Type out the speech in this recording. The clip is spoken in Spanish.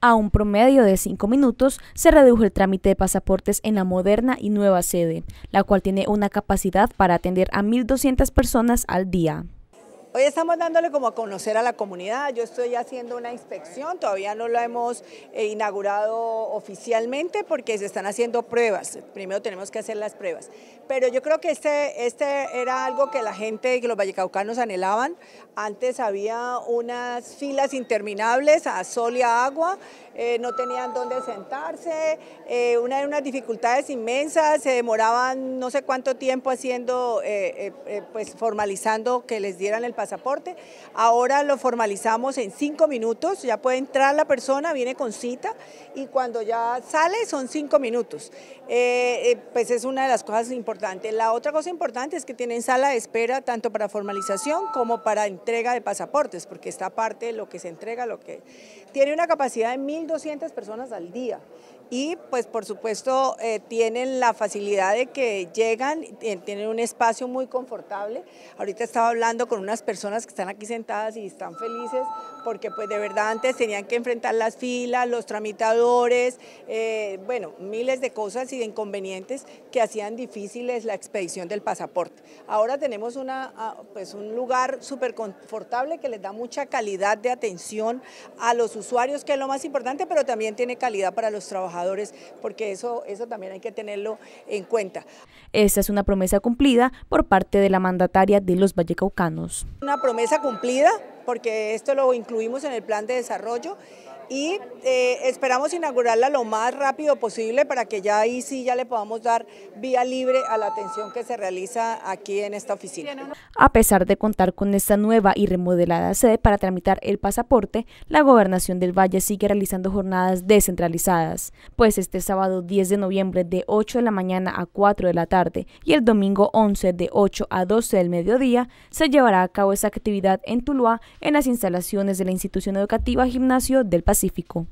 A un promedio de 5 minutos se redujo el trámite de pasaportes en la moderna y nueva sede, la cual tiene una capacidad para atender a 1.200 personas al día. Hoy estamos dándole como a conocer a la comunidad. Yo estoy haciendo una inspección, todavía no lo hemos eh, inaugurado oficialmente porque se están haciendo pruebas. Primero tenemos que hacer las pruebas. Pero yo creo que este, este era algo que la gente, que los vallecaucanos anhelaban. Antes había unas filas interminables a sol y a agua. Eh, no tenían dónde sentarse, eh, una de unas dificultades inmensas, se demoraban no sé cuánto tiempo haciendo, eh, pues formalizando que les dieran el pasaporte. Ahora lo formalizamos en cinco minutos, ya puede entrar la persona, viene con cita y cuando ya sale son cinco minutos. pues es una de las cosas importantes. La otra cosa importante es que tienen sala de espera tanto para formalización como para entrega de pasaportes, porque esta parte lo que se entrega, lo que tiene una capacidad de mil 200 personas al día y pues por supuesto eh, tienen la facilidad de que llegan, eh, tienen un espacio muy confortable. Ahorita estaba hablando con unas personas que están aquí sentadas y están felices porque pues de verdad antes tenían que enfrentar las filas, los tramitadores, eh, bueno, miles de cosas y de inconvenientes que hacían difíciles la expedición del pasaporte. Ahora tenemos una, ah, pues un lugar súper confortable que les da mucha calidad de atención a los usuarios, que es lo más importante pero también tiene calidad para los trabajadores, porque eso, eso también hay que tenerlo en cuenta. Esta es una promesa cumplida por parte de la mandataria de los vallecaucanos. Una promesa cumplida, porque esto lo incluimos en el plan de desarrollo y eh, esperamos inaugurarla lo más rápido posible para que ya ahí sí ya le podamos dar vía libre a la atención que se realiza aquí en esta oficina. A pesar de contar con esta nueva y remodelada sede para tramitar el pasaporte, la Gobernación del Valle sigue realizando jornadas descentralizadas, pues este sábado 10 de noviembre de 8 de la mañana a 4 de la tarde y el domingo 11 de 8 a 12 del mediodía se llevará a cabo esa actividad en Tuluá en las instalaciones de la institución educativa Gimnasio del Pacífico específico.